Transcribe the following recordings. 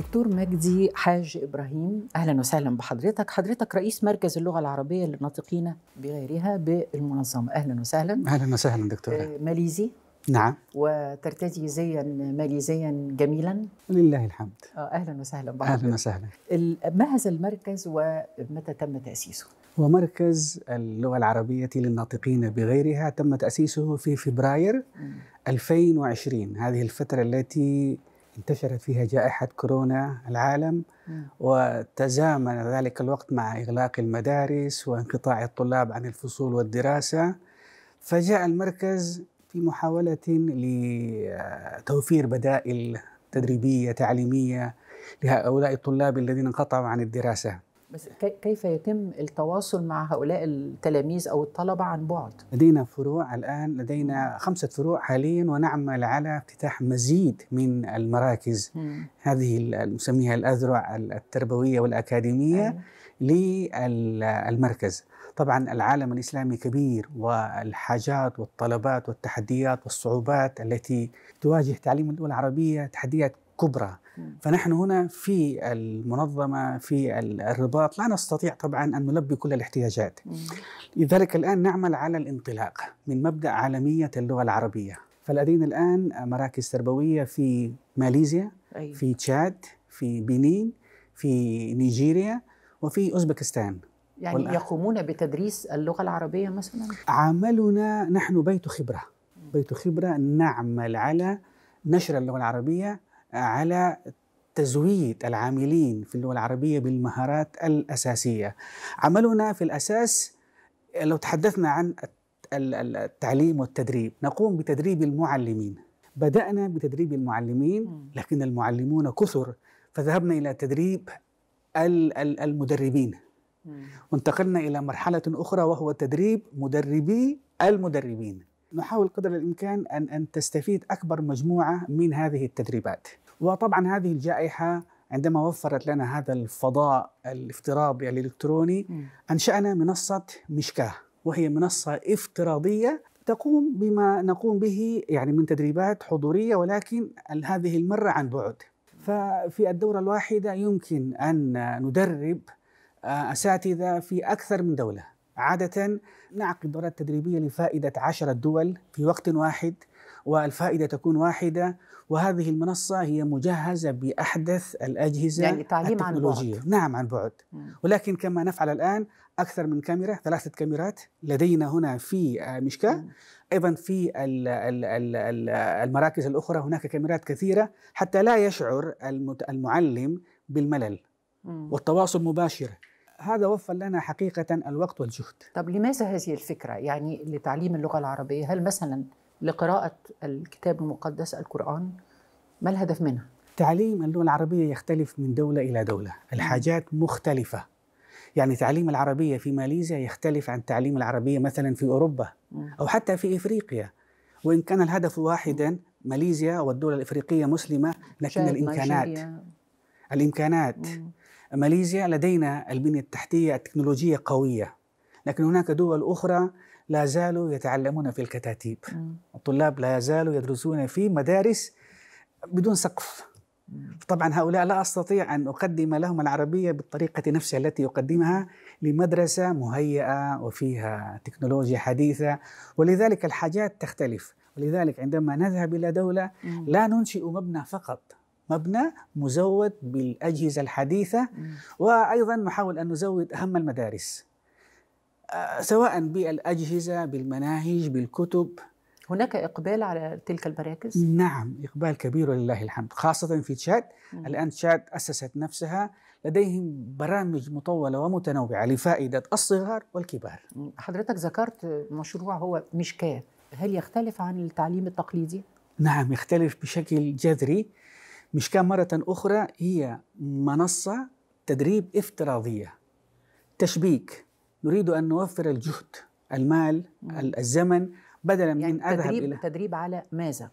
دكتور مجدي حاج ابراهيم اهلا وسهلا بحضرتك حضرتك رئيس مركز اللغه العربيه للناطقين بغيرها بالمنظمه اهلا وسهلا اهلا وسهلا دكتوره آه، ماليزي نعم وترتدي زيا ماليزيا جميلا لله الحمد آه، اهلا وسهلا بحضرتك اهلا وسهلا ما هذا المركز ومتى تم تاسيسه هو مركز اللغه العربيه للناطقين بغيرها تم تاسيسه في فبراير 2020 هذه الفتره التي انتشرت فيها جائحة كورونا العالم وتزامن ذلك الوقت مع إغلاق المدارس وانقطاع الطلاب عن الفصول والدراسة فجاء المركز في محاولة لتوفير بدائل تدريبية تعليمية لهؤلاء الطلاب الذين انقطعوا عن الدراسة بس كيف يتم التواصل مع هؤلاء التلاميذ او الطلبه عن بعد؟ لدينا فروع الان لدينا خمسه فروع حاليا ونعمل على افتتاح مزيد من المراكز م. هذه نسميها الاذرع التربويه والاكاديميه أي. أيوة. للمركز طبعا العالم الاسلامي كبير والحاجات والطلبات والتحديات والصعوبات التي تواجه تعليم الدول العربيه تحديات كبرى فنحن هنا في المنظمة في الرباط لا نستطيع طبعا أن نلبي كل الاحتياجات لذلك الآن نعمل على الانطلاق من مبدأ عالمية اللغة العربية فلدينا الآن مراكز تربوية في ماليزيا في تشاد في بنين في نيجيريا وفي أوزبكستان يعني يقومون بتدريس اللغة العربية مثلا؟ عملنا نحن بيت خبرة بيت خبرة نعمل على نشر اللغة العربية على تزويد العاملين في اللغة العربية بالمهارات الأساسية عملنا في الأساس لو تحدثنا عن التعليم والتدريب نقوم بتدريب المعلمين بدأنا بتدريب المعلمين لكن المعلمون كثر فذهبنا إلى تدريب المدربين وانتقلنا إلى مرحلة أخرى وهو تدريب مدربي المدربين نحاول قدر الامكان ان ان تستفيد اكبر مجموعه من هذه التدريبات. وطبعا هذه الجائحه عندما وفرت لنا هذا الفضاء الافتراضي الالكتروني انشانا منصه مشكاه وهي منصه افتراضيه تقوم بما نقوم به يعني من تدريبات حضوريه ولكن هذه المره عن بعد. ففي الدوره الواحده يمكن ان ندرب آه، اساتذه في اكثر من دوله. عادة نعقد دورات تدريبية لفائدة عشرة دول في وقت واحد والفائدة تكون واحدة وهذه المنصة هي مجهزة بأحدث الأجهزة يعني تعليم التكنولوجية عن بعد. نعم عن بعد ولكن كما نفعل الآن أكثر من كاميرا ثلاثة كاميرات لدينا هنا في آه، مشكا أيضا في المراكز الأخرى هناك كاميرات كثيرة حتى لا يشعر المعلم بالملل والتواصل مباشر هذا وفر لنا حقيقة الوقت والجهد طب لماذا هذه الفكرة يعني لتعليم اللغة العربية هل مثلا لقراءة الكتاب المقدس القرآن ما الهدف منها؟ تعليم اللغة العربية يختلف من دولة إلى دولة الحاجات مختلفة يعني تعليم العربية في ماليزيا يختلف عن تعليم العربية مثلا في أوروبا أو حتى في إفريقيا وإن كان الهدف واحدا ماليزيا والدول الإفريقية مسلمة لكن الإمكانات الإمكانات ماليزيا لدينا البنية التحتية التكنولوجية قوية لكن هناك دول أخرى لا زالوا يتعلمون في الكتاتيب الطلاب لا يزالوا يدرسون في مدارس بدون سقف طبعا هؤلاء لا أستطيع أن أقدم لهم العربية بالطريقة نفسها التي أقدمها لمدرسة مهيئة وفيها تكنولوجيا حديثة ولذلك الحاجات تختلف ولذلك عندما نذهب إلى دولة لا ننشئ مبنى فقط مبنى مزود بالاجهزه الحديثه وايضا نحاول ان نزود اهم المدارس آه، سواء بالاجهزه بالمناهج بالكتب هناك إقبال على تلك المراكز؟ نعم إقبال كبير ولله الحمد خاصة في تشاد الآن تشاد أسست نفسها لديهم برامج مطولة ومتنوعة لفائدة الصغار والكبار حضرتك ذكرت مشروع هو مشكاة هل يختلف عن التعليم التقليدي؟ نعم يختلف بشكل جذري مشكان مرة أخرى هي منصة تدريب افتراضية تشبيك نريد أن نوفر الجهد المال الزمن بدلا يعني من أذهب تدريب إلى تدريب على ماذا؟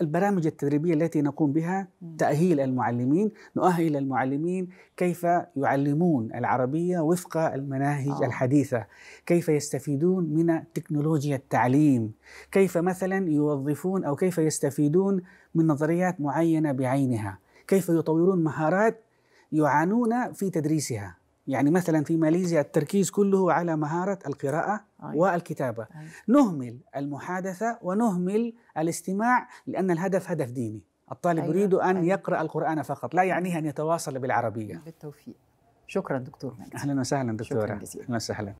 البرامج التدريبيه التي نقوم بها تاهيل المعلمين نؤهل المعلمين كيف يعلمون العربيه وفق المناهج آه. الحديثه كيف يستفيدون من تكنولوجيا التعليم كيف مثلا يوظفون او كيف يستفيدون من نظريات معينه بعينها كيف يطورون مهارات يعانون في تدريسها يعني مثلا في ماليزيا التركيز كله على مهارة القراءة أي. آه، والكتابة أي. آه. نهمل المحادثة ونهمل الاستماع لأن الهدف هدف ديني الطالب أيوة. يريد أن أيوة. يقرأ القرآن فقط لا يعنيه أن يتواصل بالعربية بالتوفيق شكرا دكتور مجد. أهلا وسهلا دكتورة أهلا وسهلا